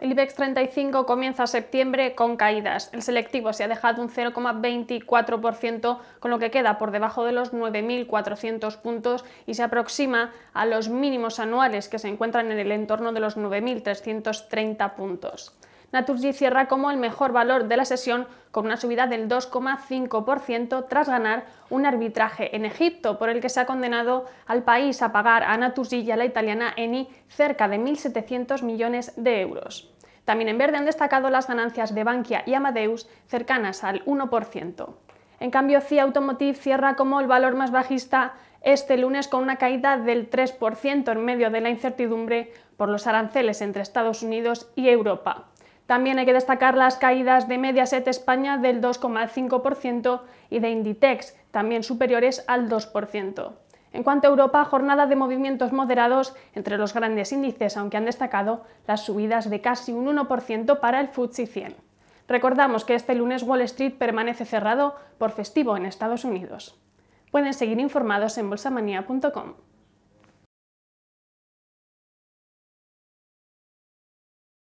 El IBEX 35 comienza septiembre con caídas. El selectivo se ha dejado un 0,24%, con lo que queda por debajo de los 9.400 puntos y se aproxima a los mínimos anuales que se encuentran en el entorno de los 9.330 puntos. Naturgy cierra como el mejor valor de la sesión con una subida del 2,5% tras ganar un arbitraje en Egipto por el que se ha condenado al país a pagar a Naturgy y a la italiana Eni cerca de 1.700 millones de euros. También en verde han destacado las ganancias de Bankia y Amadeus cercanas al 1%. En cambio, CIA Automotive cierra como el valor más bajista este lunes con una caída del 3% en medio de la incertidumbre por los aranceles entre Estados Unidos y Europa. También hay que destacar las caídas de Mediaset España del 2,5% y de Inditex, también superiores al 2%. En cuanto a Europa, jornada de movimientos moderados entre los grandes índices, aunque han destacado las subidas de casi un 1% para el FTSE 100. Recordamos que este lunes Wall Street permanece cerrado por festivo en Estados Unidos. Pueden seguir informados en bolsamanía.com.